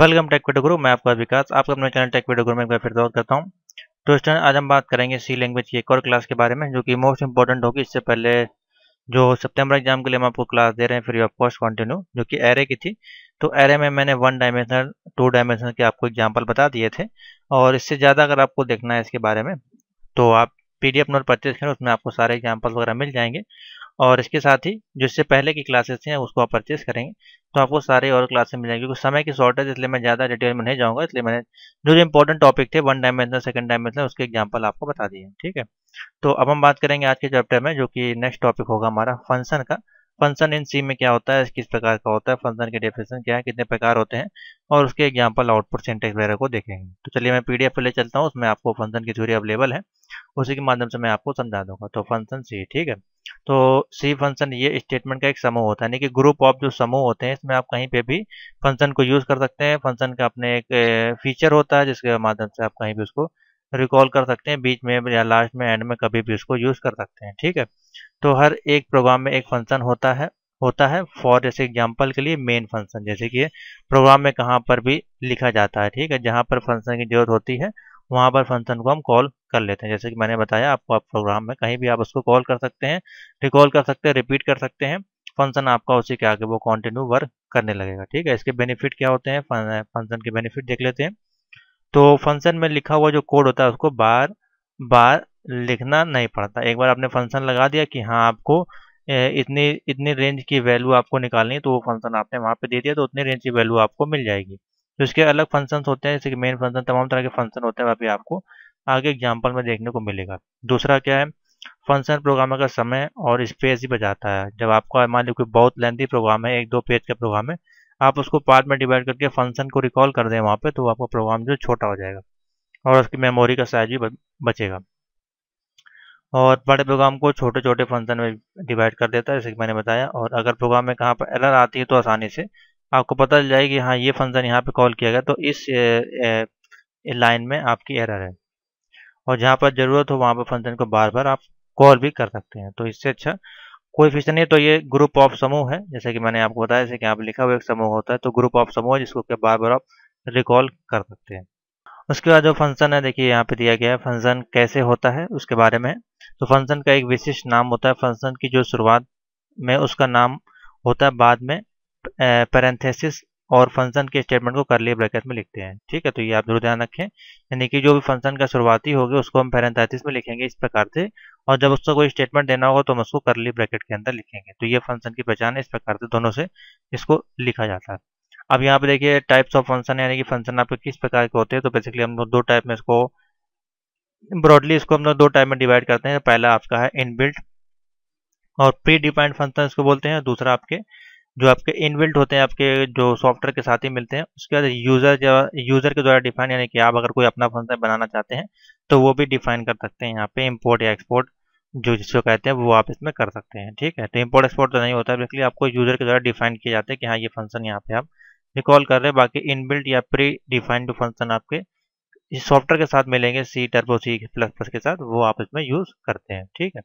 welcome take video गुरु मैं आपका विकास आपका अपने चैनल टेक वीडियो गुरु में एक बार फिर स्वागत करता हूँ तो स्टूडेंट आज हम बात करेंगे सी लैंग्वेज की एक और क्लास के बारे में जो कि मोस्ट इंपॉर्टेंट होगी इससे पहले जो सितंबर एग्जाम के लिए हम आपको क्लास दे रहे हैं फ्री ऑफ कॉस्ट कंटिन्यू जो कि एरे की थी तो एरे में मैंने वन डायमेंशनल टू डायमेंशनल के आपको एग्जाम्पल बता दिए थे और इससे ज़्यादा अगर आपको देखना है इसके बारे में तो आप P D F note purchase करें उसमें आपको सारे एग्जाम्पल वगैरह मिल जाएंगे और इसके साथ ही जो इससे पहले की क्लासेस हैं उसको आप परचेस करेंगे तो आपको सारे और क्लासेस मिल जाएंगे क्योंकि समय की शॉर्टेज इसलिए मैं ज़्यादा डिटेल में नहीं जाऊँगा इसलिए मैंने जो जो इंपॉर्टेंट टॉपिक थे वन डायमेंशनल सेकंड डायमेंशनल उसके एग्जाम्पल आपको बता दिए ठीक है तो अब हम बात करेंगे आज के चैप्टर में जो कि नेक्स्ट टॉपिक होगा हमारा फंक्शन का फंक्शन इन सी में क्या होता है किस प्रकार का होता है फंक्शन के डेफिनेशन क्या है कितने प्रकार होते हैं और उसके एग्जाम्पल आउटपुट सेंटेक्स वगैरह को देखेंगे तो चलिए मैं पीडीएफ ले चलता हूँ उसमें आपको फंक्शन की थ्योरी अवेलेबल है उसी के माध्यम से मैं आपको समझा दूंगा तो फंक्शन सी ठीक है तो सी फंक्शन ये स्टेटमेंट का एक समूह होता है यानी कि ग्रुप ऑफ जो समूह होते हैं इसमें आप कहीं पे भी फंक्शन को यूज़ कर सकते हैं फंक्शन का अपने एक फीचर होता है जिसके माध्यम से आप कहीं भी उसको रिकॉल कर सकते हैं बीच में या लास्ट में एंड में कभी भी उसको यूज़ कर सकते हैं ठीक है तो हर एक प्रोग्राम में एक फंक्शन होता है होता है फॉर जैसे एग्जाम्पल के लिए मेन फंक्शन जैसे कि प्रोग्राम में कहाँ पर भी लिखा जाता है ठीक है जहाँ पर फंक्शन की जरूरत होती है वहाँ पर फंक्शन को हम कॉल कर लेते हैं जैसे कि मैंने बताया आपको आप प्रोग्राम में कहीं भी आप उसको कॉल कर सकते हैं रिकॉल कर सकते हैं रिपीट कर सकते हैं फंक्शन आपका उसी के आगे वो कॉन्टिन्यू वर्क करने लगेगा ठीक है इसके बेनिफिट क्या होते हैं फंक्शन के बेनिफिट देख लेते हैं तो फंक्शन में लिखा हुआ जो कोड होता है उसको बार बार लिखना नहीं पड़ता एक बार आपने फंक्शन लगा दिया कि हाँ आपको इतनी इतनी रेंज की वैल्यू आपको निकालनी है तो वो फंक्शन आपने वहाँ पे दे दिया तो उतनी रेंज की वैल्यू आपको मिल जाएगी तो इसके अलग फंक्शन होते हैं जैसे कि मेन फंक्शन तमाम तरह के फंक्शन होते हैं वह भी आपको आगे एग्जाम्पल में देखने को मिलेगा दूसरा क्या है फंक्शन प्रोग्राम का समय और स्पेस भी बचाता है जब आपका मान लीजिए कोई बहुत लेंथी प्रोग्राम है एक दो पेज का प्रोग्राम है आप उसको पार्ट में डिवाइड करके फंक्शन को रिकॉल कर दें वहाँ पे तो आपका प्रोग्राम जो छोटा हो जाएगा और उसकी मेमोरी का साइज भी बचेगा और बड़े प्रोग्राम को छोटे छोटे फंक्शन में डिवाइड कर देता है जैसे कि मैंने बताया और अगर प्रोग्राम में कहाँ पर एरर आती है तो आसानी से आपको पता चल जाएगी हाँ ये फंक्शन यहाँ पे कॉल किया गया तो इस लाइन में आपकी एरर है और जहाँ पर ज़रूरत हो वहाँ पर फंक्शन को बार बार आप कॉल भी कर सकते हैं तो इससे अच्छा कोई फीचर नहीं तो ये ग्रुप ऑफ समूह है जैसे कि मैंने आपको बताया जैसे कि आप लिखा हुआ एक समूह होता है तो ग्रुप ऑफ समूह है जिसको बार बार आप रिकॉल कर सकते हैं उसके बाद जो फंक्शन है देखिए यहाँ पे दिया गया है फंक्शन कैसे होता है उसके बारे में तो फंक्शन का एक विशिष्ट नाम होता है फंक्शन की जो शुरुआत में उसका नाम होता है बाद में पैरेंथेसिस और फंक्शन के स्टेटमेंट को करली ब्रैकेट में लिखते हैं ठीक है तो ये आप जरूर ध्यान रखें यानी कि जो भी फंक्शन का शुरुआती होगी उसको हम पैरेंथेसिस में लिखेंगे इस प्रकार से और जब उसको कोई स्टेटमेंट देना होगा तो हम उसको करली ब्रैकेट के अंदर लिखेंगे तो ये फंक्शन की पहचान है इस प्रकार से दोनों से इसको लिखा जाता है अब यहाँ पे देखिए टाइप्स ऑफ फंक्शन यानी कि फंक्शन आपके किस प्रकार के होते हैं तो बेसिकली हम लोग दो टाइप में इसको ब्रॉडली इसको हम लोग दो टाइप में डिवाइड करते हैं पहला आपका है इनबिल्ट और प्री डिफाइंड फंक्शन इसको बोलते हैं दूसरा आपके जो आपके इनबिल्ट होते हैं आपके जो सॉफ्टवेयर के साथ ही मिलते हैं उसके बाद यूज़र यूज़र के द्वारा डिफाइन यानी कि आप अगर कोई अपना फंक्शन बनाना चाहते हैं तो वो भी डिफाइन कर सकते हैं यहाँ पे इम्पोर्ट या एक्सपोर्ट जो जिसको कहते हैं वो आप इसमें कर सकते हैं ठीक है तो इम्पोर्ट एक्सपोर्ट तो नहीं होता है बेसिकली आपको यूज़र के द्वारा डिफाइन किया जाता है कि हाँ ये फंक्शन यहाँ पे आप रिकॉल कर रहे हैं बाकी इनबिल्ट या प्री डिफाइंड फंक्शन आपके सॉफ्टवेयर के साथ मिलेंगे C turbo C plus plus के साथ वो आप इसमें यूज़ करते हैं ठीक है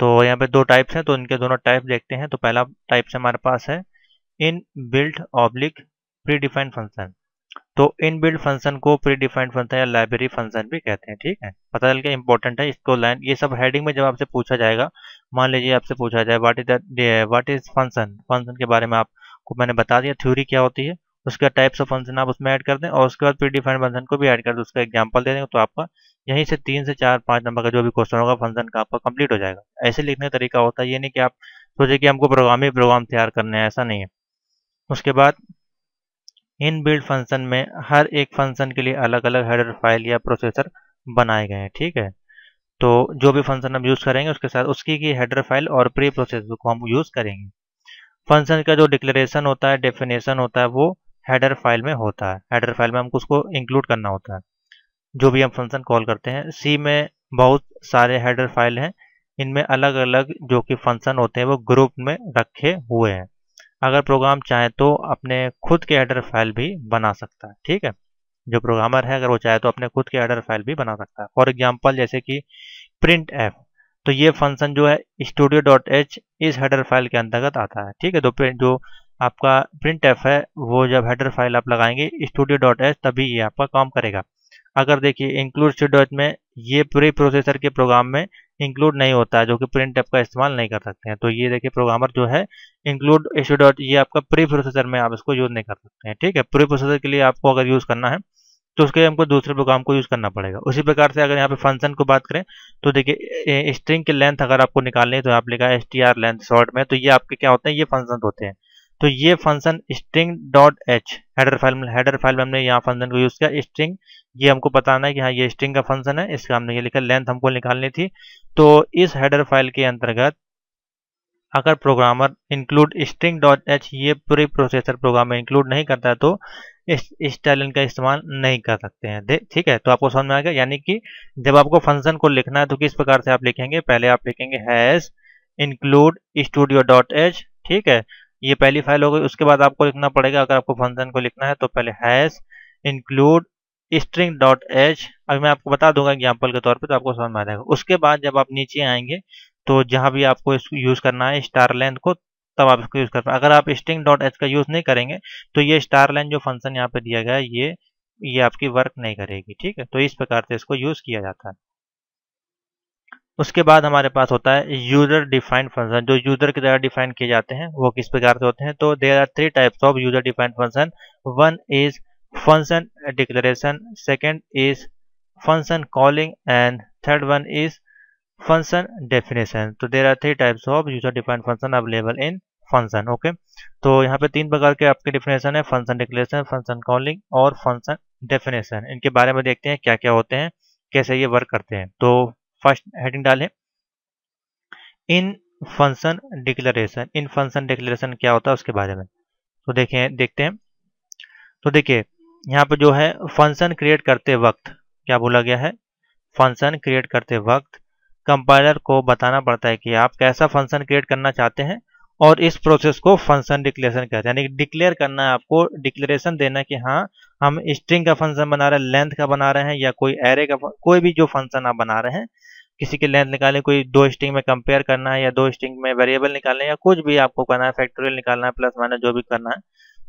तो यहाँ पे दो टाइप्स हैं तो इनके दोनों टाइप देखते हैं तो पहला टाइप्स हमारे पास है inbuilt oblique predefined function तो इन बिल्ड फंक्शन को प्री डिफाइंड फंक्शन या लाइब्रेरी फंक्शन भी कहते हैं ठीक है पता चल गया इंपॉर्टेंट है इसको लाइन ये सब हेडिंग में जब आपसे पूछा जाएगा मान लीजिए आपसे पूछा जाए what is what is function function के बारे में आपको मैंने बता दिया थ्योरी क्या होती है उसके बाद टाइप्स ऑफ फंक्शन आप उसमें ऐड कर दें और उसके बाद प्री डिफाइंड फंक्शन को भी ऐड कर दें उसका एग्जाम्पल दे देंगे तो आपका यहीं से तीन से चार पाँच नंबर का जो भी क्वेश्चन होगा फंक्शन का आपका कंप्लीट हो जाएगा ऐसे लिखने का तरीका होता है ये नहीं कि आप सोचे कि हमको प्रोग्राम ही प्रोग्राम तैयार करने हैं ऐसा नहीं है उसके बाद इन बिल्ड फंक्शन में हर एक फंक्शन के लिए अलग अलग हेडर फाइल या प्रोसेसर बनाए गए हैं ठीक है तो जो भी फंक्शन हम यूज़ करेंगे उसके साथ उसकी की हेडर फाइल और प्री प्रोसेसर को हम यूज़ करेंगे फंक्शन का जो डिक्लेरेशन होता है डेफिनेशन होता है वो हेडर फाइल में होता है हेडर फाइल में हमको उसको इंक्लूड करना होता है जो भी हम फंक्शन कॉल करते हैं सी में बहुत सारे हेडर फाइल हैं इनमें अलग अलग जो कि फंक्शन होते हैं वो ग्रुप में रखे हुए हैं अगर प्रोग्राम चाहे तो अपने खुद के हेडर फाइल भी बना सकता है ठीक है जो प्रोग्रामर है अगर वो चाहे तो अपने खुद के हेडर फाइल भी बना सकता है फॉर एग्जाम्पल जैसे कि प्रिंट एफ तो ये फंक्शन जो है स्टूडियो डॉट एच इस हेडर फाइल के अंतर्गत आता है ठीक है तो जो आपका प्रिंट एफ है वो जब हेडर फाइल आप लगाएंगे स्टूडियो डॉट एस तभी ये आपका काम करेगा अगर देखिए इंक्लूड स्टूडियो में ये प्री प्रोसेसर के प्रोग्राम में इंक्लूड नहीं होता है जो कि प्रिंट एफ का इस्तेमाल नहीं कर सकते हैं तो ये देखिए प्रोग्रामर जो है इंक्लूड स्टूडियो ये आपका प्री प्रोसेसर में आप इसको यूज़ नहीं कर सकते हैं ठीक है प्री प्रोसेसर के लिए आपको अगर यूज़ करना है तो उसके लिए हमको दूसरे प्रोग्राम को यूज़ करना पड़ेगा उसी प्रकार से अगर यहाँ पे फंक्शन को बात करें तो देखिए स्ट्रिंग की लेंथ अगर आपको निकालनी है तो आप लिखा है S T R length short में तो ये आपके क्या होते हैं ये फंक्शन होते हैं तो ये function string dot H header file header file में हमने यहाँ फंक्शन को यूज़ किया स्ट्रिंग ये हमको बताना है कि हाँ ये स्ट्रिंग का फंक्शन है इसका हमने ये लिखा लेंथ हमको निकालनी थी तो इस हेडर फाइल के अंतर्गत अगर programmer include string dot H ये पूरे प्रोसेसर प्रोग्राम में इंक्लूड नहीं करता है तो इस इस का इस्तेमाल नहीं कर सकते हैं ठीक है तो आपको समझ में आएगा यानी कि जब आपको फंक्शन को लिखना है तो किस प्रकार से आप लिखेंगे पहले आप लिखेंगे hash include studio dot H ठीक है ये पहली फाइल हो गई उसके बाद आपको लिखना पड़ेगा अगर आपको फंक्शन को लिखना है तो पहले hash include string dot H अभी मैं आपको बता दूंगा एग्जाम्पल के तौर पर तो आपको समझ में आ जाएगा उसके बाद जब आप नीचे आएंगे तो जहां भी आपको इसको यूज़ करना है स्टार लेंथ को तब आप इसको यूज़ कर अगर आप स्ट्रिंग डॉट एच का यूज़ नहीं करेंगे तो ये स्टार लेंथ जो फंक्शन यहाँ पे दिया गया है ये ये आपकी वर्क नहीं करेगी ठीक है तो इस प्रकार से इसको यूज़ किया जाता है उसके बाद हमारे पास होता है यूजर डिफाइंड फंक्शन जो यूजर के द्वारा डिफाइन किए जाते हैं वो किस प्रकार से होते हैं तो there are three types of user defined function one is function declaration second is function calling and third one is function definition तो there are three types of user defined function available in function okay तो यहाँ पे तीन प्रकार के आपके definition है function declaration function calling और फंक्शन डेफिनेशन इनके बारे में देखते हैं क्या क्या होते हैं कैसे ये वर्क करते हैं तो फर्स्ट हेडिंग डालें in function declaration in function declaration क्या होता है उसके बारे में तो देखें देखते हैं तो देखिए यहाँ पर जो है फंक्शन क्रिएट करते वक्त क्या बोला गया है फंक्शन क्रिएट करते वक्त कंपाइलर को बताना पड़ता है कि आप कैसा फंक्शन क्रिएट करना चाहते हैं और इस प्रोसेस को फंक्शन डिक्लेरेशन कहते हैं यानी डिक्लेयर करना है आपको डिक्लेरेशन देना कि हाँ हम स्ट्रिंग का फंक्शन बना रहे हैं लेंथ का बना रहे हैं या कोई एरे का कोई भी जो फंक्शन आप बना रहे हैं किसी की लेंथ निकालें कोई दो स्ट्रिंग में कंपेयर करना है या दो स्ट्रिंग में वेरिएबल निकालना है या कुछ भी आपको करना है फैक्टोरियल निकालना है प्लस माइनस जो भी करना है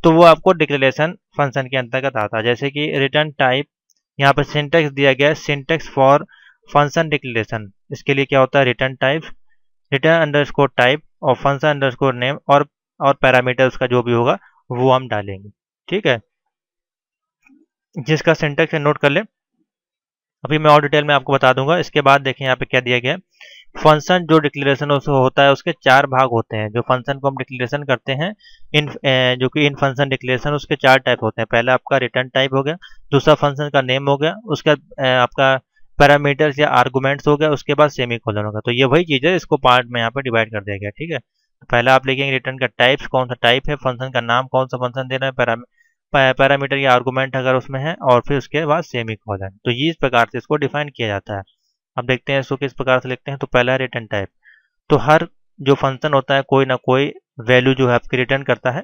तो वो आपको डिक्लेरेशन फंक्शन के अंतर्गत आता है जैसे कि रिटर्न टाइप यहाँ पर सिंटेक्स दिया गया है सिंटेक्स फॉर फंक्शन डिक्लेरेशन इसके लिए क्या होता है return type return score type और फंक्शन स्कोर नेम और और पैरामीटर का जो भी होगा वो हम डालेंगे ठीक है जिसका सिंटेक्स नोट कर लें अभी मैं और डिटेल में आपको बता दूंगा इसके बाद देखें यहाँ पे क्या दिया गया फंक्शन जो डिक्लेरेशन होता है उसके चार भाग होते हैं जो फंक्शन को हम डिक्लेरेशन करते हैं इन जो कि इन फंक्शन डिक्लेरेशन उसके चार टाइप होते हैं पहला आपका रिटर्न टाइप हो गया दूसरा फंक्शन का नेम हो गया उसके आपका पैरामीटर्स या आर्गूमेंट्स हो गया उसके बाद सेमी कॉलन होगा तो ये वही चीज़ है इसको पार्ट में यहाँ पर डिवाइड कर दिया गया ठीक है पहला आप लिखेंगे रिटर्न का टाइप्स कौन सा टाइप है फंक्शन का नाम कौन सा फंक्शन दे रहे हैं पैरामीटर या आर्गूमेंट अगर उसमें है और फिर उसके बाद सेमी कॉलन तो ये इस प्रकार से इसको डिफाइन किया जाता है अब देखते हैं इसको किस प्रकार से लिखते हैं तो पहला रिटर्न टाइप तो हर जो फंक्शन होता है कोई ना कोई वैल्यू जो है आपकी रिटर्न करता है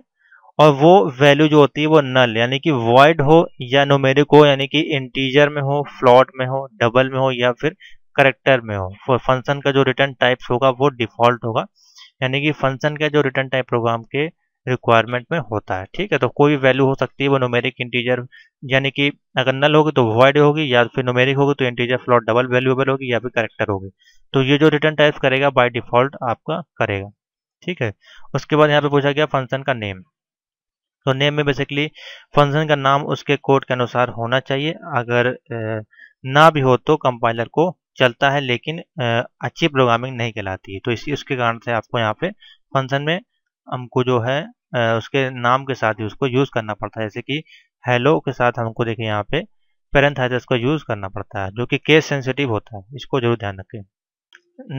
और वो वैल्यू जो होती है वो नल यानी कि वॉइड हो या नोमेरिक हो यानी कि इंटीजर में हो फ्लॉट में हो डबल में हो या फिर करेक्टर में हो फंक्शन का जो रिटर्न टाइप्स होगा वो डिफॉल्ट होगा यानी कि फंक्शन का जो रिटर्न टाइप प्रोग्राम के रिक्वायरमेंट में होता है ठीक है तो कोई भी वैल्यू हो सकती है वो नोमेरिक इंटीजर यानी कि अगर नल होगी तो वॉइड होगी या फिर नोमेरिक होगी तो इंटीजर फ्लॉट डबल वैल्यूएबल होगी या फिर करेक्टर होगी तो ये जो रिटर्न टाइप करेगा बाय डिफॉल्ट आपका करेगा ठीक है उसके बाद यहाँ पे पूछा गया फंक्शन का नेम तो नेम में बेसिकली फंक्शन का नाम उसके कोड के अनुसार होना चाहिए अगर ना भी हो तो कंपाइलर को चलता है लेकिन अच्छी प्रोग्रामिंग नहीं कहलाती है तो इसी उसके कारण से आपको यहाँ पे फंक्शन में हमको जो है उसके नाम के साथ ही उसको यूज़ करना पड़ता है जैसे कि हेलो के साथ हमको देखिए यहाँ पे पैरेंथाइसिस को यूज़ करना पड़ता है जो कि केस सेंसिटिव होता है इसको जरूर ध्यान रखें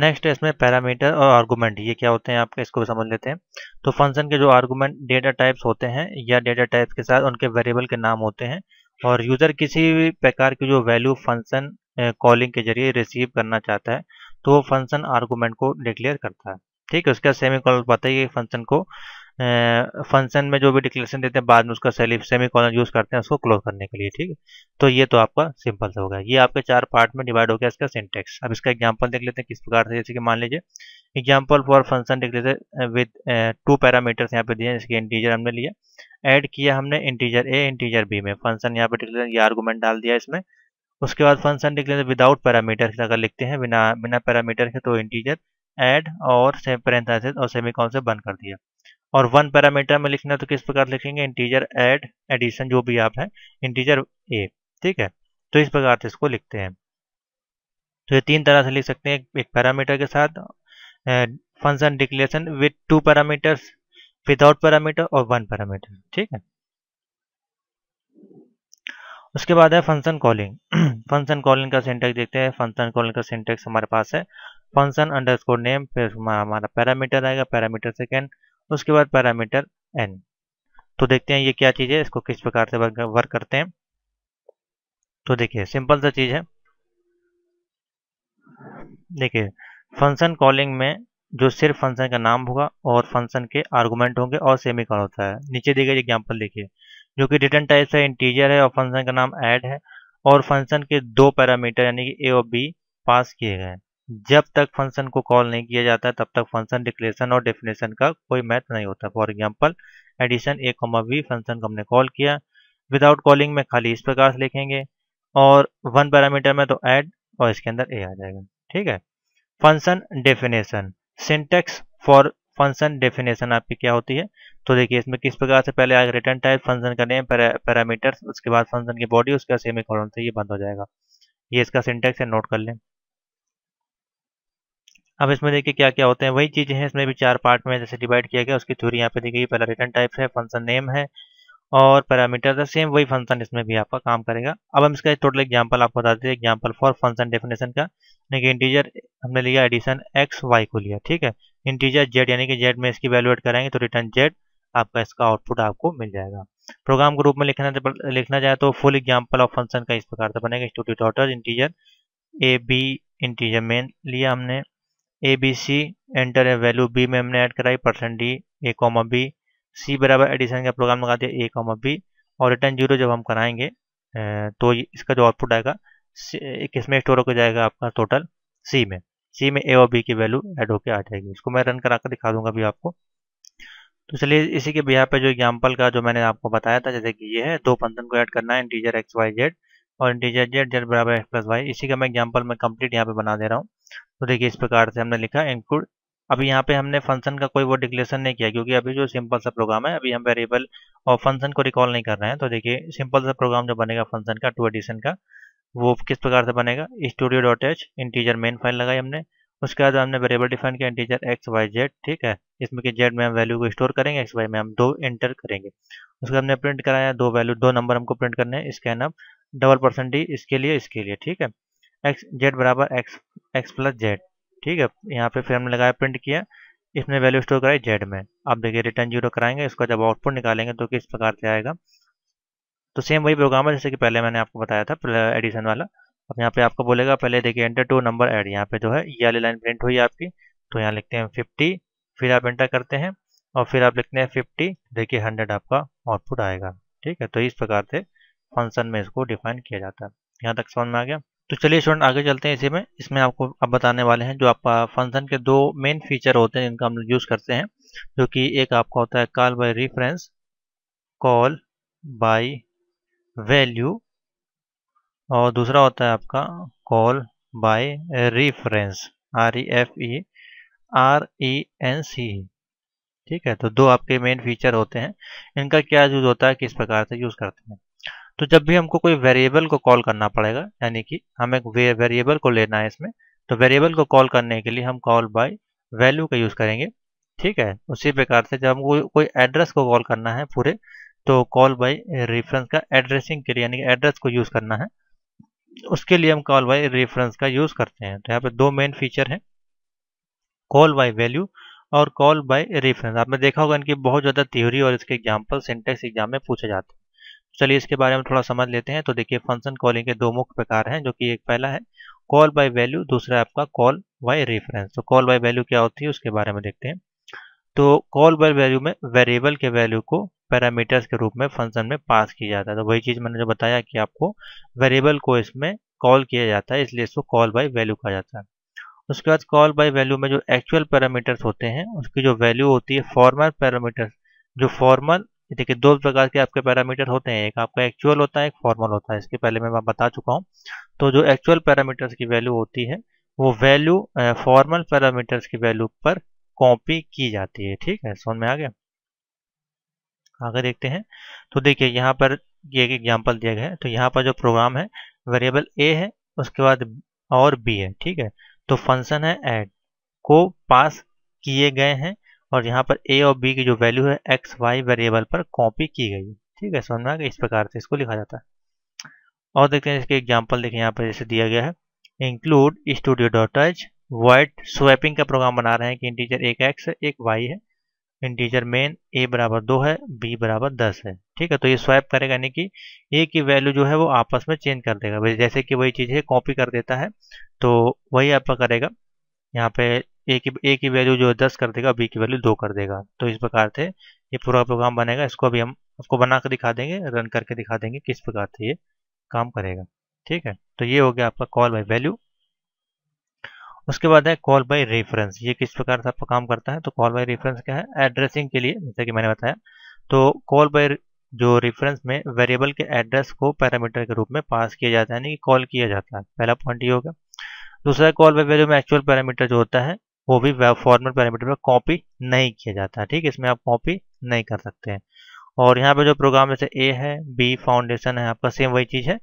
नेक्स्ट है इसमें पैरामीटर और आर्गूमेंट ये क्या होते हैं आपके इसको समझ लेते हैं तो फंक्शन के जो आर्गूमेंट डेटा टाइप्स होते हैं या डेटा टाइप्स के साथ उनके वेरिएबल के नाम होते हैं और यूज़र किसी भी प्रकार की जो वैल्यू फंक्शन कॉलिंग के जरिए रिसीव करना चाहता है तो वो फंक्शन आर्गूमेंट को डिक्लेयर करता है ठीक है उसका बाद सेमी कॉलन बताइए फंक्शन को फंक्शन में जो भी डिक्लेरेशन देते हैं बाद में उसका सेलिफ सेमी कॉलन यूज करते हैं उसको क्लोज करने के लिए ठीक है तो ये तो आपका सिंपल सा हो गया ये आपके चार पार्ट में डिवाइड हो गया इसका सिंटेक्स अब इसका एग्जाम्पल देख लेते हैं किस प्रकार से जैसे कि मान लीजिए example for function declaration with two parameters यहाँ पे दिए जिसके इंटीजर हमने लिया एड किया हमने इंटीजर ए इंटीजर बी में फंक्शन यहाँ पे डिक्लेरेशन ये आर्गूमेंट डाल दिया इसमें उसके बाद फंक्शन डिक्लेरेशन विदाउट पैरामीटर अगर लिखते हैं बिना बिना पैरामीटर के तो इंटीजर एड और से पैरेंथेसिस और सेमिकॉन से बंद कर दिया और वन पैरामीटर में लिखना तो किस प्रकार लिखेंगे इंटीजर एड एडिशन जो भी आप है इंटीजर ए ठीक है तो इस प्रकार से इसको लिखते हैं तो ये तीन तरह से लिख सकते हैं एक पैरामीटर के साथ function declaration with two parameters without parameter और वन पैरामीटर ठीक है उसके बाद है फंक्शन कॉलिंग फंक्शन कॉलिंग का सिंटेक्स देखते हैं फंक्शन कॉलिंग का सिंटेक्स हमारे पास है फंक्शन अंडर स्कोर नेम फिर हमारा पैरामीटर आएगा पैरामीटर सेकेंड उसके बाद पैरामीटर एन तो देखते हैं ये क्या चीज़ है इसको किस प्रकार से वर्क करते हैं तो देखिए सिंपल सा चीज़ है देखिए फंक्शन कॉलिंग में जो सिर्फ फंक्शन का नाम होगा और फंक्शन के आर्गुमेंट होंगे और सेमी कॉल होता है नीचे दिए गए एग्जाम्पल देखिए जो कि रिटर्न टाइप है इंटीजर है और फंक्शन का नाम ऐड है और फंक्शन के दो पैरामीटर यानी कि ए और बी पास किए गए हैं जब तक फंक्शन को कॉल नहीं किया जाता तब तक फंक्शन डिक्लेरेशन और डेफिनेशन का कोई मैथ नहीं होता for example addition A comma B function को हमने कॉल किया विदाउट कॉलिंग में खाली इस प्रकार से लिखेंगे और वन पैरामीटर में तो ऐड और इसके अंदर ए आ जाएगा ठीक है function definition syntax for function definition आपकी क्या होती है तो देखिए इसमें किस प्रकार से पहले आगे रिटर्न टाइप फंक्शन करने हैं पैरामीटर्स उसके बाद फंक्शन की बॉडी उसका सेमी कॉलम से ये बंद हो जाएगा ये इसका सिंटेक्स है नोट कर लें अब इसमें देखिए क्या क्या होते हैं वही चीज़ें हैं इसमें भी चार पार्ट में जैसे डिवाइड किया गया उसकी थ्योरी यहाँ पे दी गई पहला रिटर्न टाइप है फंक्शन नेम है और पैरामीटर है सेम वही फंक्शन इसमें भी आपका काम करेगा अब हम इसका टोटल एग्जाम्पल आपको बता हैं एग्जाम्पल फॉर फंक्शन डेफिनेशन का यानी कि इंटीजर हमने लिया एडिशन एक्स वाई को लिया ठीक है इंटीजर जेड यानी कि जेड में इसकी वैल्यूएट कराएंगे तो रिटर्न जेड आपका इसका आउटपुट आपको मिल जाएगा प्रोग्राम के रूप में लिखना लिखना जाए तो फुल एग्जाम्पल ऑफ फंक्शन का इस प्रकार से बनेगा स्टूडियो डॉटर integer A B integer main लिया हमने ए बी सी एंटर है वैल्यू बी में हमने ऐड कराई percent D A comma B C बराबर एडिशन का प्रोग्राम लगा दिया ए कॉमा बी और रिटर्न जीरो जब हम कराएंगे तो इसका जो आउटपुट आएगा किसमें स्टोर होकर जाएगा आपका टोटल सी में सी में ए और बी की वैल्यू ऐड होकर आ जाएगी इसको मैं रन करा कर दिखा दूंगा अभी आपको तो चलिए इसी के यहाँ पे जो एग्जाम्पल का जो मैंने आपको बताया था जैसे कि ये है दो फंक्शन को ऐड करना है इंटीजर एक्स वाई जेड और इंटीजर जेड जेड बराबर एक्स प्लस वाई इसी का मैं एग्जाम्पल मैं कंप्लीट यहाँ पे बना दे रहा हूँ तो देखिए इस प्रकार से हमने लिखा इंक्लूड अभी यहाँ पे हमने फंक्शन का कोई वो डिक्लेरेशन नहीं किया क्योंकि अभी जो सिंपल सा प्रोग्राम है अभी हम वेरिएबल और फंक्शन को रिकॉल नहीं कर रहे हैं तो देखिए सिंपल सा प्रोग्राम जो बनेगा फंक्शन का टू एडिशन का वो किस प्रकार से बनेगा studio dot H integer main file लगाई हमने उसके बाद हमने वेरिएबल डिफाइन किया इंटीजर एक्स वाई जेड ठीक है इसमें कि जेड में हम वैल्यू को स्टोर करेंगे एक्स वाई में हम दो एंटर करेंगे उसके बाद हमने प्रिंट कराया दो वैल्यू दो नंबर हमको प्रिंट करने हैं scan up double percent D इसके लिए इसके लिए ठीक है एक्स जेड बराबर एक्स एक्स प्लस जेड ठीक है यहाँ पे फिर हमने लगाया प्रिंट किया इसमें वैल्यू स्टोर कराई जेड में आप देखिए रिटर्न जीरो कराएंगे इसका जब आउटपुट निकालेंगे तो किस प्रकार से आएगा तो सेम वही प्रोग्राम है जैसे कि पहले मैंने आपको बताया था एडिशन वाला अब यहाँ पे आपको बोलेगा पहले देखिए एंटर टू नंबर एड यहाँ पे जो है ये वाली लाइन प्रिंट हुई आपकी तो यहाँ लिखते हैं फिफ्टी फिर आप एंटर करते हैं और फिर आप लिखते हैं फिफ्टी देखिए हंड्रेड आपका आउटपुट आएगा ठीक है तो इस प्रकार से फंक्शन में इसको डिफाइन किया जाता है यहाँ तक समझ में आ गया तो चलिए स्टूडेंट आगे चलते हैं इसी में इसमें आपको अब आप बताने वाले हैं जो आपका फंक्शन के दो मेन फीचर होते हैं जिनका हम लोग यूज़ करते हैं जो कि एक आपका होता है call by reference call by value और दूसरा होता है आपका call by reference R E F E R E N C ठीक है तो दो आपके मेन फीचर होते हैं इनका क्या यूज़ होता है किस प्रकार से यूज़ करते हैं तो जब भी हमको कोई वेरिएबल को कॉल करना पड़ेगा यानी कि हमें वेरिएबल को लेना है इसमें तो वेरिएबल को कॉल करने के लिए हम कॉल बाय वैल्यू का यूज़ करेंगे ठीक है उसी प्रकार से जब हमको कोई एड्रेस को कॉल करना है पूरे तो कॉल बाय रेफरेंस का एड्रेसिंग के लिए यानी कि एड्रेस को यूज़ करना है उसके लिए हम कॉल बाय रेफरेंस का यूज़ करते हैं तो यहाँ पे दो मेन फीचर है कॉल बाय वैल्यू और कॉल बाय रेफरेंस आपने देखा होगा इनकी बहुत ज़्यादा थ्योरी और इसके एग्जाम्पल सिंटेक्स एग्जाम में पूछे जाते हैं चलिए इसके बारे में थोड़ा समझ लेते हैं तो देखिए फंक्शन कॉलिंग के दो मुख्य प्रकार हैं जो कि एक पहला है कॉल बाय वैल्यू दूसरा आपका कॉल बाय रेफरेंस तो कॉल बाय वैल्यू क्या होती है उसके बारे में देखते हैं तो कॉल बाय वैल्यू में वेरिएबल के वैल्यू को पैरामीटर्स के रूप में फंक्शन में पास किया जाता है तो वही चीज़ मैंने जो बताया कि आपको वेरिएबल को इसमें कॉल किया जाता है इसलिए इसको कॉल बाय वैल्यू कहा जाता है उसके बाद कॉल बाय वैल्यू में जो एक्चुअल पैरामीटर्स होते हैं उसकी जो वैल्यू होती है फॉर्मल पैरामीटर्स जो फॉर्मल देखिए दो प्रकार के आपके पैरामीटर होते हैं एक आपका एक्चुअल होता है एक फॉर्मल होता है इसके पहले मैं बता चुका हूँ तो जो एक्चुअल पैरामीटर्स की वैल्यू होती है वो वैल्यू फॉर्मल पैरामीटर्स की वैल्यू पर कॉपी की जाती है ठीक है सोन में आ गया आगे देखते हैं तो देखिए यहाँ पर ये एक एग्जाम्पल दिया गया है तो यहाँ पर जो प्रोग्राम है वेरिएबल ए है उसके बाद और बी है ठीक है तो फंक्शन है एड को पास किए गए हैं और यहाँ पर ए और बी की जो वैल्यू है एक्स वाई वेरिएबल पर कॉपी की गई है ठीक है समझ में इस प्रकार से इसको लिखा जाता है और देखते हैं इसके एग्जाम्पल देखें यहाँ पर जैसे दिया गया है इंक्लूड स्टूडियो डॉट एच वाइट स्वैपिंग का प्रोग्राम बना रहे हैं कि इंटीजर एक एक्स है एक वाई है इंटीजर मेन ए बराबर दो है बी बराबर दस है ठीक है तो ये स्वैप करेगा यानी कि ए की वैल्यू जो है वो आपस में चेंज कर देगा जैसे कि वही चीज़ है कॉपी कर देता है तो वही आपका करेगा यहाँ पे ए की ए की वैल्यू जो है दस कर देगा बी की वैल्यू दो कर देगा तो इस प्रकार से ये पूरा प्रोग्राम बनेगा इसको अभी हम आपको बना के दिखा देंगे रन करके दिखा देंगे किस प्रकार से ये काम करेगा ठीक है तो ये हो गया आपका कॉल बाय वैल्यू उसके बाद है कॉल बाय रेफरेंस ये किस प्रकार से आपका काम करता है तो कॉल बाय रेफरेंस क्या है एड्रेसिंग के लिए जैसे कि मैंने बताया तो कॉल बाय जो रेफरेंस में वेरिएबल के एड्रेस को पैरामीटर के रूप में पास किया जाता है यानी कि कॉल किया जाता है पहला पॉइंट ये होगा दूसरा कॉल बाय वैल्यू में एक्चुअल पैरामीटर जो होता है वो भी फॉर्मेट पैरामीटर में कॉपी नहीं किया जाता ठीक है इसमें आप कॉपी नहीं कर सकते हैं और यहाँ पे जो प्रोग्राम जैसे ए है बी फाउंडेशन है आपका सेम वही चीज़ है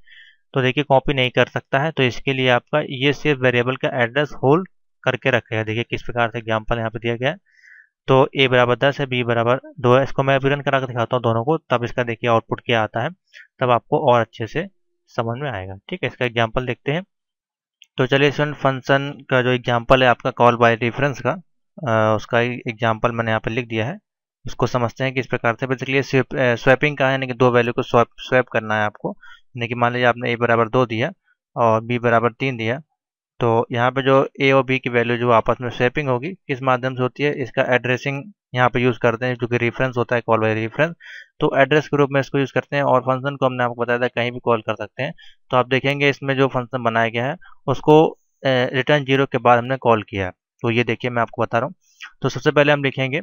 तो देखिए कॉपी नहीं कर सकता है तो इसके लिए आपका ये सिर्फ वेरिएबल का एड्रेस होल्ड करके रखेगा देखिए किस प्रकार से एग्जाम्पल यहाँ पे दिया गया है तो ए बराबर दस है बी बराबर दो है इसको मैं विरन करा कर दिखाता हूँ दोनों को तब इसका देखिए आउटपुट क्या आता है तब आपको और अच्छे से समझ में आएगा ठीक है इसका एग्जाम्पल देखते हैं तो चलिए स्टूडेंट फंक्शन का जो एग्जाम्पल है आपका कॉल बाय रेफरेंस का आ, उसका एग्जाम्पल मैंने यहाँ पर लिख दिया है उसको समझते हैं किस प्रकार से बेसिकली स्वैपिंग का है यानी कि दो वैल्यू को स्वैप स्वैप करना है आपको यानी कि मान लीजिए आपने ए बराबर दो दिया और बी बराबर तीन दिया तो यहाँ पर जो ए और बी की वैल्यू जो आपस में स्वैपिंग होगी किस माध्यम से होती है इसका एड्रेसिंग यहाँ पे यूज करते हैं जो कि रेफरेंस होता है कॉल बाय रेफरेंस तो एड्रेस के रूप में इसको यूज करते हैं और फंक्शन को हमने आपको बताया था कहीं भी कॉल कर सकते हैं तो आप देखेंगे इसमें जो फंक्शन बनाया गया है उसको रिटर्न जीरो के बाद हमने कॉल किया है तो ये देखिए मैं आपको बता रहा हूँ तो सबसे पहले हम लिखेंगे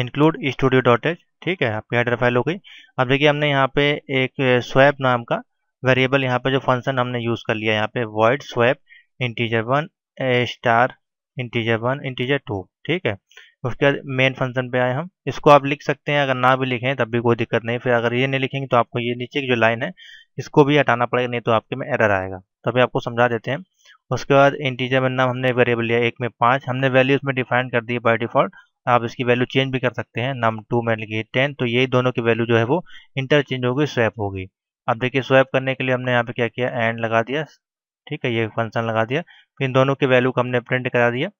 इंक्लूड स्टूडियो डॉट एच ठीक है आपकी हेडर फाइल हो गई अब देखिए हमने यहाँ पे एक स्वैप नाम का वेरिएबल यहाँ पे जो फंक्शन हमने यूज़ कर लिया यहाँ पे void swap integer one star integer one integer two ठीक है उसके बाद मेन फंक्शन पे आए हम इसको आप लिख सकते हैं अगर ना भी लिखें तब भी कोई दिक्कत नहीं फिर अगर ये नहीं लिखेंगे तो आपको ये नीचे की जो लाइन है इसको भी हटाना पड़ेगा नहीं तो आपके में एरर आएगा तो अभी आपको समझा देते हैं उसके बाद इंटीजर में नाम हमने वेरिएबल लिया एक में पाँच हमने वैल्यू उसमें डिफाइन कर दी बाई डिफॉल्ट आप इसकी वैल्यू चेंज भी कर सकते हैं नम टू में लिखिए टेन तो यही दोनों की वैल्यू जो है वो इंटरचेंज होगी स्वैप होगी अब देखिए स्वैप करने के लिए हमने यहाँ पे क्या किया एंड लगा दिया ठीक है ये फंक्शन लगा दिया फिर इन दोनों की वैल्यू को हमने प्रिंट करा दिया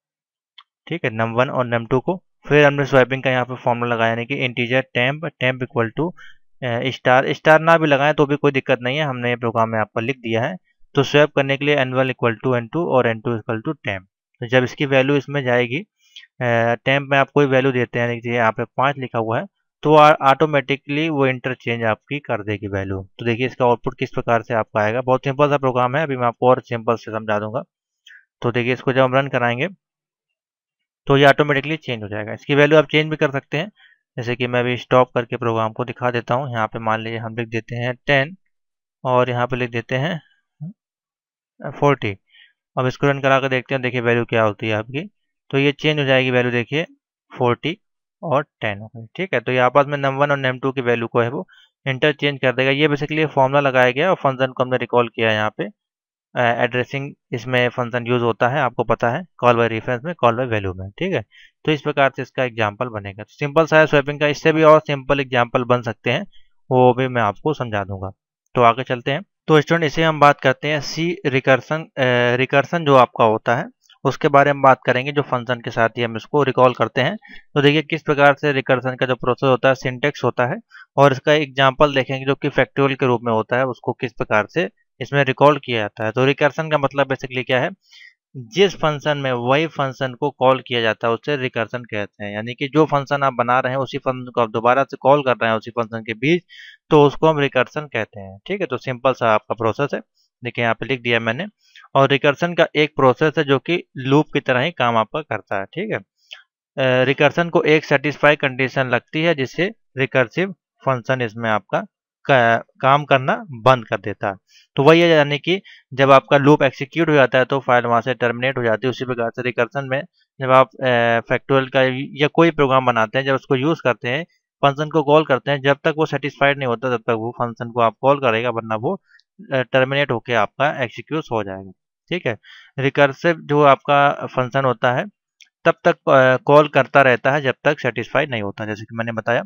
ठीक है नम वन और नम टू को फिर हमने स्वैपिंग का यहाँ पे फॉर्मूला लगाया यानी कि integer temp temp equal to star star ना भी लगाएं तो भी कोई दिक्कत नहीं है हमने ये प्रोग्राम में आपको लिख दिया है तो स्वैप करने के लिए N one equal to N two और N two equal to temp तो जब इसकी वैल्यू इसमें जाएगी टेम्प में आप कोई वैल्यू देते हैं यहाँ पे पाँच लिखा हुआ है तो ऑटोमेटिकली वो इंटरचेंज आपकी कर देगी वैल्यू तो देखिए इसका आउटपुट किस प्रकार से आपका आएगा बहुत सिंपल सा प्रोग्राम है अभी मैं आपको और सिंपल से समझा दूंगा तो देखिए इसको जब हम रन कराएंगे तो ये ऑटोमेटिकली चेंज हो जाएगा इसकी वैल्यू आप चेंज भी कर सकते हैं जैसे कि मैं अभी स्टॉप करके प्रोग्राम को दिखा देता हूँ यहाँ पे मान लीजिए हम लिख देते हैं टेन और यहाँ पे लिख देते हैं फोर्टी अब इसको रन करा कर देखते हैं देखिए वैल्यू क्या होती है आपकी तो ये चेंज हो जाएगी वैल्यू देखिए फोर्टी और टेन हो गई ठीक है तो ये आपस में नम वन और नम टू की वैल्यू को है वो इंटरचेंज कर देगा ये बेसिकली फॉर्मुला लगाया गया और फंक्शन को हमने रिकॉल किया है यहाँ पे एड्रेसिंग इसमें फंक्शन यूज होता है आपको पता है कॉल बाय रेफरेंस में कॉल बाय वैल्यू में ठीक है तो इस प्रकार से इसका एग्जाम्पल बनेगा सिंपल तो सा है स्वैपिंग का इससे भी और सिंपल एग्जाम्पल बन सकते हैं वो भी मैं आपको समझा दूंगा तो आगे चलते हैं तो स्टूडेंट इसे हम बात करते हैं सी रिकर्सन रिकर्सन जो आपका होता है उसके बारे में बात करेंगे जो फंक्शन के साथ ही हम इसको रिकॉल करते हैं तो देखिए किस प्रकार से रिकर्सन का जो प्रोसेस होता है सिंटेक्स होता है और इसका एग्जाम्पल देखेंगे जो कि फैक्टोरियल के रूप में होता है उसको किस प्रकार से इसमें रिकॉल किया जाता है तो रिकर्सन का मतलब बेसिकली क्या है जिस फंक्शन में वही फंक्शन को कॉल किया जाता है उसे रिकर्सन कहते हैं यानी कि जो फंक्शन आप बना रहे हैं उसी फंक्शन को आप दोबारा से कॉल कर रहे हैं उसी फंक्शन के बीच तो उसको हम रिकर्सन कहते हैं ठीक है तो सिंपल सा आपका प्रोसेस है देखिए यहाँ पे लिख दिया मैंने और रिकर्सन का एक प्रोसेस है जो कि लूप की तरह ही काम आपका करता है ठीक है रिकर्सन को एक सेटिस्फाई कंडीशन लगती है जिससे रिकर्सिव फंक्शन इसमें आपका का, काम करना बंद कर देता है तो वही है यानी कि जब आपका लूप एक्सिक्यूट हो जाता है तो फाइल वहां से टर्मिनेट हो जाती है उसी प्रकार से रिकर्सन में जब आप फैक्टोरियल का या कोई प्रोग्राम बनाते हैं जब उसको यूज़ करते हैं फंक्शन को कॉल करते हैं जब तक वो सेटिस्फाइड नहीं होता तब तक वो फंक्शन को आप कॉल करेगा वरना वो टर्मिनेट होकर आपका एक्सिक्यूट हो जाएगा ठीक है रिकर्सिव जो आपका फंक्शन होता है तब तक कॉल करता रहता है जब तक सेटिस्फाइड नहीं होता जैसे कि मैंने बताया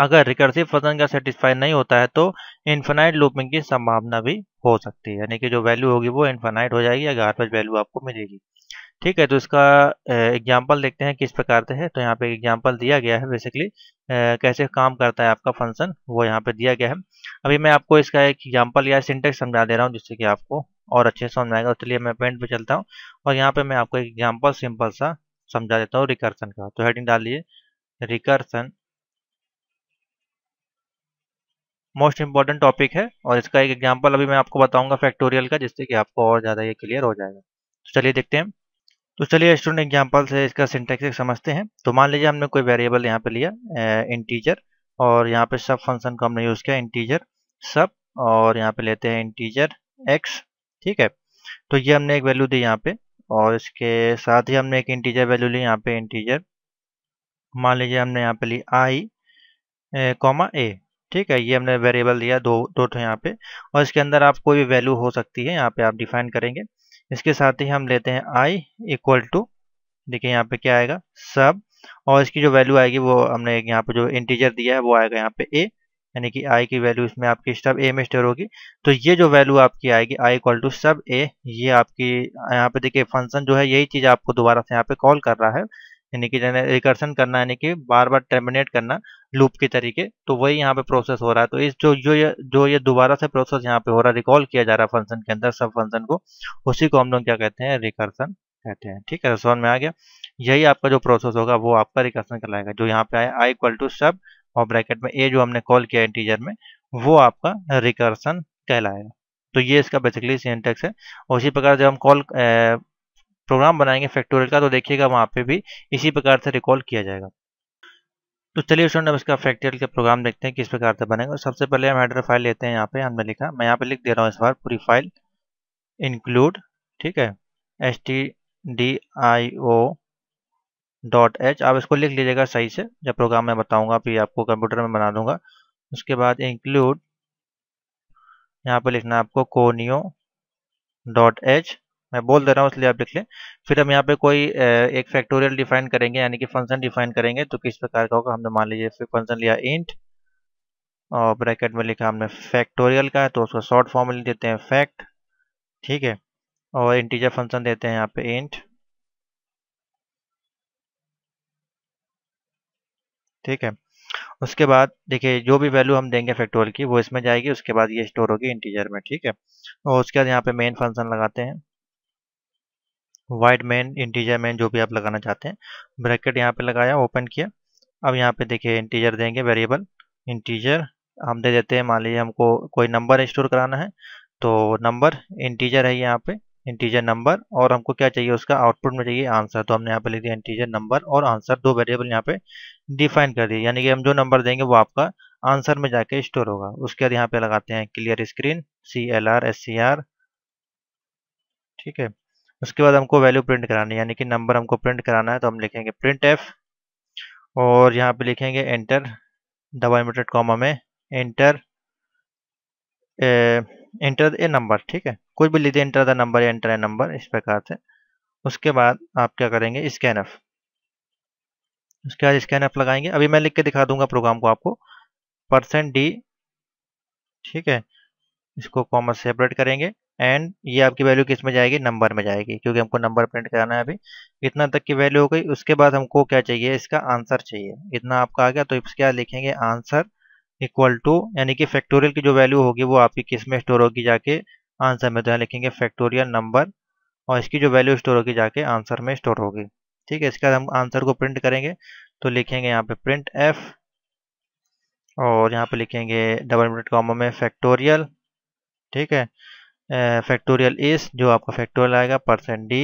अगर रिकर्सिव फंक्शन का सेटिस्फाई नहीं होता है तो इन्फेनाइट लूपिंग की संभावना भी हो सकती है यानी कि जो वैल्यू होगी वो इन्फेनाइट हो जाएगी या गार्बेज वैल्यू आपको मिलेगी ठीक है तो इसका एग्जाम्पल देखते हैं किस प्रकार से है तो यहाँ पे एग्जाम्पल दिया गया है बेसिकली कैसे काम करता है आपका फंक्शन वो यहाँ पे दिया गया है अभी मैं आपको इसका एक एग्जाम्पल या सिंटेक्स समझा दे रहा हूँ जिससे कि आपको और अच्छे से समझ आएगा चलिए मैं पेंट पे चलता हूँ और यहाँ पे मैं आपको एक एग्जाम्पल सिंपल सा समझा देता हूँ रिकर्सन का तो हेडिंग डालिए रिकर्सन मोस्ट इंपॉर्टेंट टॉपिक है और इसका एक एग्जाम्पल अभी मैं आपको बताऊंगा फैक्टोरियल का जिससे कि आपको और ज़्यादा ये क्लियर हो जाएगा तो चलिए देखते हैं तो चलिए स्टूडेंट एग्जाम्पल से इसका सिंटेक्स समझते हैं तो मान लीजिए हमने कोई वेरिएबल यहाँ पे लिया इंटीजर और यहाँ पे सब फंक्शन को हमने यूज़ किया इंटीजर सब और यहाँ पे लेते हैं इंटीजर एक्स ठीक है तो ये हमने एक वैल्यू दी यहाँ पे और इसके साथ ही हमने एक इंटीजर वैल्यू ली यहाँ पे इंटीजर मान लीजिए हमने यहाँ पे ली आई कॉमा ए ठीक है ये हमने वेरिएबल दिया दो दो तो यहाँ पे और इसके अंदर आप कोई भी वैल्यू हो सकती है यहाँ पे आप डिफाइन करेंगे इसके साथ ही हम लेते हैं आई इक्वल टू देखिए यहाँ पे क्या आएगा सब और इसकी जो वैल्यू आएगी वो हमने यहाँ पे जो इंटीजर दिया है वो आएगा यहाँ पे ए यानी कि आई की वैल्यू इसमें आपकी सब ए में स्टोर होगी तो ये जो वैल्यू आपकी आएगी आई इक्वल टू सब ए ये आपकी यहाँ पे देखिए फंक्शन जो है यही चीज़ आपको दोबारा से यहाँ पे कॉल कर रहा है यानी कि रिकर्सन करना यानी कि बार बार टर्मिनेट करना लूप के तरीके तो वही यहाँ पे प्रोसेस हो रहा है तो इस जो जो ये जो ये दोबारा से प्रोसेस यहाँ पे हो रहा है रिकॉल किया जा रहा है फंक्शन के अंदर सब फंक्शन को उसी को हम लोग क्या कहते हैं रिकर्सन कहते हैं ठीक है रसोन तो में आ गया यही आपका जो प्रोसेस होगा वो आपका रिकर्सन कहलाएगा जो यहाँ पे आया आई इक्वल टू सब और ब्रैकेट में ए जो हमने कॉल किया इंटीजर में वो आपका रिकर्सन कहलाएगा तो ये इसका बेसिकली सेंटेक्स है उसी प्रकार जब हम कॉल प्रोग्राम बनाएंगे फैक्टोरियल का तो देखिएगा वहाँ पे भी इसी प्रकार से रिकॉल किया जाएगा तो चलिए स्टूडेंट अब इसका फैक्टोरियल का प्रोग्राम देखते हैं किस प्रकार से बनेगा सबसे पहले हम हेडर फाइल लेते हैं यहाँ पे हमने लिखा मैं यहाँ पे लिख दे रहा हूँ इस बार पूरी फाइल इंक्लूड ठीक है S T D I O dot H आप इसको लिख लीजिएगा सही से जब प्रोग्राम में बताऊंगा फिर आपको कंप्यूटर में बना दूंगा उसके बाद इंक्लूड यहाँ पर लिखना है आपको कोनियो डॉट एच मैं बोल दे रहा हूँ इसलिए आप लिख लें फिर हम यहाँ पे कोई एक फैक्टोरियल डिफाइन करेंगे यानी कि फंक्शन डिफाइन करेंगे तो किस प्रकार का होगा हमने मान लीजिए फिर फंक्शन लिया इंट और ब्रैकेट में लिखा हमने फैक्टोरियल का तो उसका शॉर्ट फॉर्म लिख देते हैं फैक्ट ठीक है और इंटीजर फंक्शन देते हैं यहाँ पे इंट ठीक है उसके बाद देखिए जो भी वैल्यू हम देंगे फैक्टोरियल की वो इसमें जाएगी उसके बाद ये स्टोर होगी इंटीजर में ठीक है और उसके बाद यहाँ पे मेन फंक्शन लगाते हैं वाइड मैन इंटीजर मैन जो भी आप लगाना चाहते हैं ब्रैकेट यहाँ पे लगाया ओपन किया अब यहाँ पे देखिए इंटीजर देंगे वेरिएबल इंटीजर हम दे देते हैं मान लीजिए हमको कोई नंबर स्टोर कराना है तो नंबर इंटीजर है यहाँ पे इंटीजर नंबर और हमको क्या चाहिए उसका आउटपुट में चाहिए आंसर तो हमने यहाँ पे लिख दिया इंटीजर नंबर और आंसर दो वेरिएबल यहाँ पे डिफाइन कर दिए यानी कि हम जो नंबर देंगे वो आपका आंसर में जाके स्टोर होगा उसके बाद यहाँ पे लगाते हैं clear screen C L R S C R ठीक है उसके बाद हमको वैल्यू प्रिंट करानी है यानी कि नंबर हमको प्रिंट कराना है तो हम लिखेंगे प्रिंट एफ और यहाँ पे लिखेंगे एंटर डबल इमिटेड कॉमा में एंटर एंटर ए नंबर ठीक है कुछ भी लीजिए enter the number enter a number इस प्रकार से उसके बाद आप क्या करेंगे स्कैन एफ उसके बाद स्कैन एफ लगाएंगे अभी मैं लिख के दिखा दूंगा प्रोग्राम को आपको परसेंट डी ठीक है इसको कॉमर सेपरेट करेंगे एंड ये आपकी वैल्यू किस में जाएगी नंबर में जाएगी क्योंकि हमको नंबर प्रिंट कराना है अभी इतना तक की वैल्यू हो गई उसके बाद हमको क्या चाहिए इसका आंसर चाहिए इतना आपका आ गया तो क्या लिखेंगे आंसर इक्वल टू यानी कि फैक्टोरियल की जो वैल्यू होगी वो आपकी किस में स्टोर होगी जाके आंसर में तो यहाँ लिखेंगे फैक्टोरियल नंबर और इसकी जो वैल्यू स्टोर होगी जाके आंसर में स्टोर होगी ठीक है इसके बाद हम आंसर को प्रिंट करेंगे तो लिखेंगे यहाँ पे प्रिंट एफ और यहाँ पे लिखेंगे डबल मिनट कॉमो में फैक्टोरियल ठीक है फैक्टोरियल इस जो आपका फैक्टोरियल आएगा percent D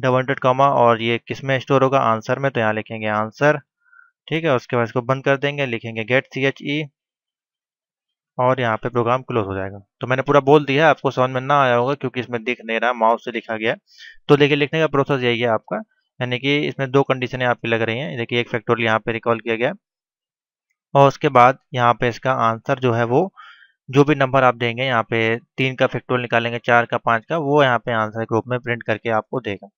double hundred comma और ये किस में स्टोर होगा आंसर में तो यहाँ लिखेंगे आंसर ठीक है उसके बाद इसको बंद कर देंगे लिखेंगे गेट सी एच ई और यहाँ पे प्रोग्राम क्लोज हो जाएगा तो मैंने पूरा बोल दिया आपको समझ में ना आया होगा क्योंकि इसमें दिख नहीं रहा माउस से लिखा गया तो देखिए लिखने का प्रोसेस यही है आपका यानी कि इसमें दो कंडीशन आपकी लग रही हैं देखिए एक फैक्टोरियल यहाँ पे रिकॉल किया गया और उसके बाद यहाँ पे इसका आंसर जो है वो जो भी नंबर आप देंगे यहाँ पे तीन का फैक्टोल निकालेंगे चार का पांच का वो यहाँ पे आंसर के रूप में प्रिंट करके आपको देगा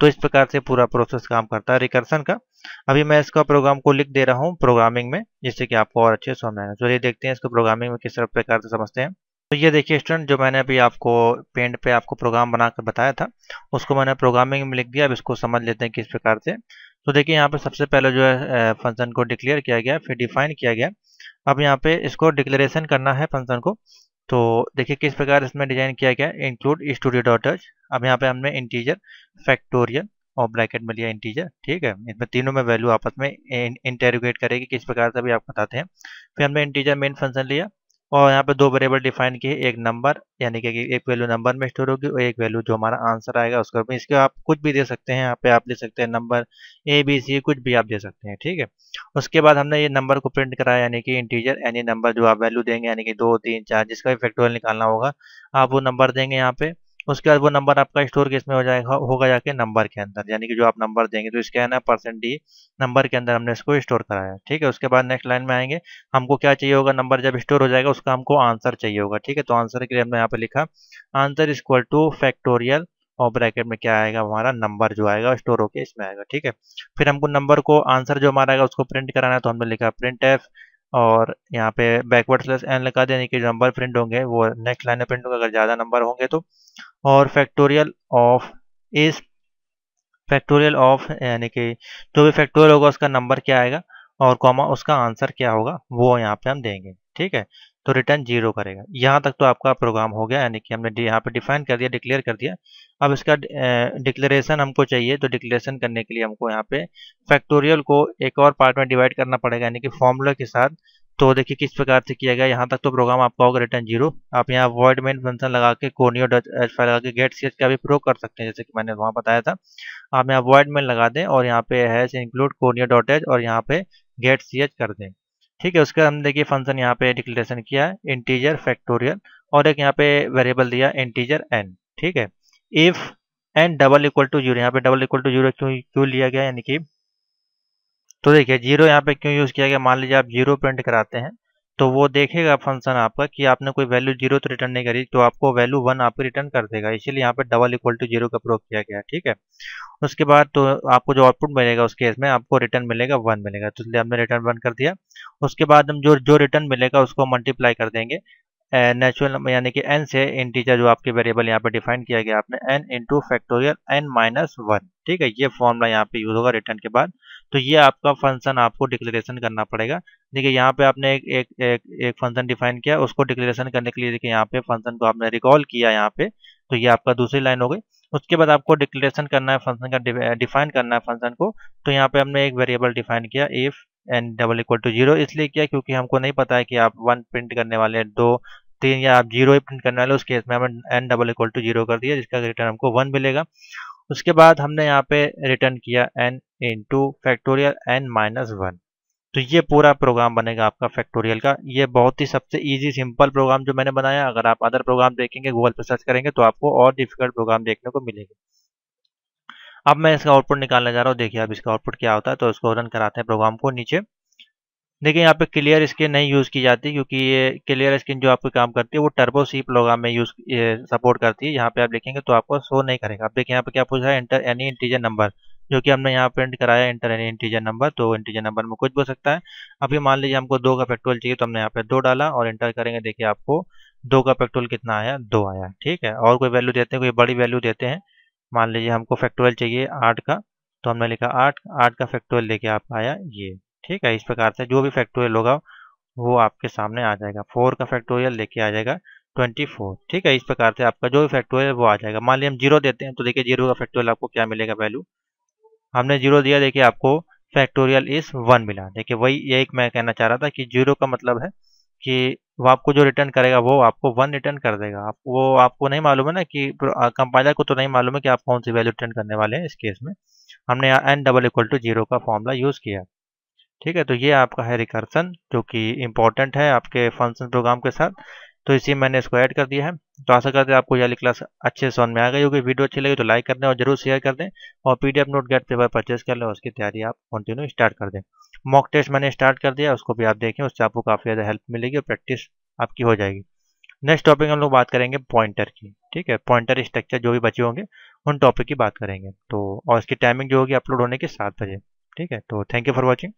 तो इस प्रकार से पूरा प्रोसेस काम करता है रिकर्सन का अभी मैं इसका प्रोग्राम को लिख दे रहा हूँ प्रोग्रामिंग में जिससे कि आपको और अच्छे समझ आएगा चलिए देखते हैं इसको प्रोग्रामिंग में किस प्रकार से समझते हैं तो ये देखिए स्टूडेंट जो मैंने अभी आपको पेंट पे आपको प्रोग्राम बनाकर बताया था उसको मैंने प्रोग्रामिंग में लिख दिया अब इसको समझ लेते हैं किस प्रकार से तो देखिए यहाँ पे सबसे पहले जो है फंक्शन को डिक्लेयर किया गया फिर डिफाइन किया गया अब यहाँ पे इसको डिक्लेरेशन करना है फंक्शन को तो देखिए किस प्रकार इसमें डिजाइन किया गया इंक्लूड स्टूडियो डॉट एच अब यहाँ पे हमने इंटीजर फैक्टोरियल और ब्रैकेट में लिया इंटीजर ठीक है इसमें तीनों में वैल्यू आपस में इंटेरोगेट करेगी किस प्रकार से भी आप बताते हैं फिर हमने इंटीजर मेन फंक्शन लिया और यहाँ पे दो वेरिएबल डिफाइन किए एक नंबर यानी कि एक वैल्यू नंबर में स्टोर होगी और एक वैल्यू जो हमारा आंसर आएगा उसका इसके आप कुछ भी दे सकते हैं यहाँ पे आप दे सकते हैं नंबर ए बी सी कुछ भी आप दे सकते हैं ठीक है उसके बाद हमने ये नंबर को प्रिंट कराया यानी कि इंटीजर यानी नंबर जो आप वैल्यू देंगे यानी कि दो तीन चार जिसका भी फैक्टोरियल निकालना होगा आप वो नंबर देंगे यहाँ पे उसके बाद वो नंबर आपका स्टोर केस में हो जाएगा होगा जाके नंबर के अंदर यानी कि जो आप नंबर देंगे तो इसके है ना परसेंट डी नंबर के अंदर हमने इसको स्टोर कराया ठीक है उसके बाद नेक्स्ट लाइन में आएंगे हमको क्या चाहिए होगा नंबर जब स्टोर हो जाएगा उसका हमको आंसर चाहिए होगा ठीक है तो आंसर के लिए हमने यहाँ पे लिखा आंसर इक्वल टू फैक्टोरियल और ब्रैकेट में क्या आएगा हमारा नंबर जो आएगा स्टोर होके इसमें आएगा ठीक है फिर हमको नंबर को आंसर जो हमारा आएगा उसको प्रिंट कराना है तो हमने लिखा प्रिंट एफ और यहाँ पे बैकवर्ड स्लेस एन लगा देने के जो नंबर प्रिंट होंगे वो नेक्स्ट लाइन में प्रिंट होगा अगर ज़्यादा नंबर होंगे तो और फैक्टोरियल ऑफ इस फैक्टोरियल ऑफ यानी कि जो भी फैक्टोरियल होगा उसका नंबर क्या आएगा और कॉमा उसका आंसर क्या होगा वो यहाँ पे हम देंगे ठीक है तो रिटर्न जीरो करेगा यहाँ तक तो आपका प्रोग्राम हो गया यानी कि हमने यहाँ पे डिफाइन कर दिया डिक्लेयर कर दिया अब इसका डिक्लेरेशन हमको चाहिए तो डिक्लेरेशन करने के लिए हमको यहाँ पे फैक्टोरियल को एक और पार्ट में डिवाइड करना पड़ेगा यानी कि फॉर्मूला के साथ तो देखिए किस प्रकार से किया गया यहाँ तक तो प्रोग्राम आपका होगा रिटर्न जीरो आप यहाँ वर्ड मेन फंक्शन लगा के कोनियो डच एच फाइल लगा के गेट सी का भी प्रयोग कर सकते हैं जैसे कि मैंने वहाँ बताया था आप यहाँ वर्ड मेन लगा दें और यहाँ पे hash include conio dot H और यहाँ पे गेट सी कर दें ठीक है उसके हम देखिए फंक्शन यहाँ पे डिक्लेरेशन किया है इंटीजर फैक्टोरियल और एक यहाँ पे वेरिएबल दिया इंटीजर एन ठीक है if N double equal to zero यहाँ पे डबल इक्वल टू जीरो क्यों लिया गया यानी कि तो देखिए जीरो यहाँ पे क्यों यूज़ किया गया मान लीजिए आप जीरो प्रिंट कराते हैं तो वो देखेगा फंक्शन आपका कि आपने कोई वैल्यू जीरो तो रिटर्न नहीं करी तो आपको वैल्यू वन आपको रिटर्न कर देगा इसीलिए यहाँ पे डबल इक्वल टू जीरो का प्रयोग किया गया ठीक है उसके बाद तो आपको जो आउटपुट मिलेगा उस केस में आपको रिटर्न मिलेगा वन मिलेगा तो इसलिए हमने रिटर्न वन कर दिया उसके बाद हम जो जो रिटर्न मिलेगा उसको मल्टीप्लाई कर देंगे नेचुरल यानी कि एन से इंटीजर जो आपके वेरिएबल यहाँ पे डिफाइन किया गया आपने N into factorial N minus one ठीक है ये फॉर्मला यहाँ पे यूज होगा रिटर्न के बाद तो ये आपका फंक्शन आपको डिक्लेरेशन करना पड़ेगा देखिए यहाँ पे आपने एक एक एक, एक फंक्शन डिफाइन किया उसको डिक्लेरेशन करने के लिए देखिए यहाँ पे फंक्शन को आपने रिकॉल किया यहाँ पे तो ये आपका दूसरी लाइन हो गई उसके बाद आपको डिक्लेरेशन करना है फंक्शन का डिफाइन करना है फंक्शन को तो यहाँ पे हमने एक वेरिएबल डिफाइन किया if N double equal to zero इसलिए किया क्योंकि हमको नहीं पता है कि आप वन प्रिंट करने वाले हैं दो तीन या आप जीरो ही प्रिंट करने वाले उस केस में हमने N double equal to zero कर दिया जिसका रिटर्न हमको वन मिलेगा उसके बाद हमने यहाँ पे रिटर्न किया N into factorial N minus one तो ये पूरा प्रोग्राम बनेगा आपका फैक्टोरियल का ये बहुत ही सबसे इजी सिंपल प्रोग्राम जो मैंने बनाया अगर आप अदर प्रोग्राम देखेंगे गूगल पर सर्च करेंगे तो आपको और डिफिकल्ट प्रोग्राम देखने को मिलेंगे अब मैं इसका आउटपुट निकालने जा रहा हूँ देखिए अब इसका आउटपुट क्या होता है तो इसको रन कराते हैं प्रोग्राम को नीचे देखिए यहाँ पे क्लियर स्किन नहीं यूज़ की जाती क्योंकि ये क्लियर स्किन जो आपको काम करती है वो टर्बो सी प्रोग्राम में यूज सपोर्ट करती है यहाँ पे आप लिखेंगे तो आपको शो नहीं करेगा आप देखिए यहाँ पे क्या पूछ रहा है एंटर एनी इंटीजर नंबर जो कि हमने यहाँ प्रिंट कराया इंटर एनी इंटीजर नंबर तो इंटीजर नंबर में कुछ भी हो सकता है अभी मान लीजिए हमको दो का पेट्रोल चाहिए तो हमने यहाँ पे दो डाला और इंटर करेंगे देखिए आपको दो का पेट्रोल कितना आया दो आया ठीक है और कोई वैल्यू देते हैं कोई बड़ी वैल्यू देते हैं मान लीजिए हमको फैक्टोरियल चाहिए आठ का तो हमने लिखा आठ आठ का फैक्टोरियल लेके आप आया ये ठीक है इस प्रकार से जो भी फैक्टोरियल होगा वो आपके सामने आ जाएगा फोर का फैक्टोरियल लेके आ जाएगा ट्वेंटी फोर ठीक है इस प्रकार से आपका जो भी फैक्टोरियल वो आ जाएगा मान लिया हम जीरो देते हैं तो देखिए जीरो का फैक्टोरियल आपको क्या मिलेगा वैल्यू हमने जीरो दिया देखिए आपको फैक्टोरियल इस वन मिला देखिए वही यही मैं कहना चाह रहा था कि जीरो का मतलब है कि वो आपको जो रिटर्न करेगा वो आपको वन रिटर्न कर देगा आप वो आपको नहीं मालूम है ना कि कंपाइलर को तो नहीं मालूम है कि आप कौन सी वैल्यू रिटर्न करने वाले हैं इस केस में हमने यहाँ N double equal to zero का फॉर्मूला यूज़ किया ठीक है तो ये आपका है रिकर्सन जो कि इंपॉर्टेंट है आपके फंक्शन प्रोग्राम के साथ तो इसी मैंने इसको ऐड कर दिया है तो आशा करते हैं आपको ये क्लास अच्छे समझ में आ गई होगी वीडियो अच्छी लगी तो लाइक कर दें और जरूर शेयर कर दें और PDF note get paper purchase कर लें और उसकी तैयारी आप कंटिन्यू स्टार्ट कर दें मॉक टेस्ट मैंने स्टार्ट कर दिया उसको भी आप देखें उससे आपको काफ़ी ज़्यादा हेल्प मिलेगी और प्रैक्टिस आपकी हो जाएगी नेक्स्ट टॉपिक हम लोग बात करेंगे पॉइंटर की ठीक है पॉइंटर स्ट्रक्चर जो भी बचे होंगे उन टॉपिक की बात करेंगे तो और इसकी टाइमिंग जो होगी अपलोड होने के सात बजे ठीक है तो थैंक यू फॉर वॉचिंग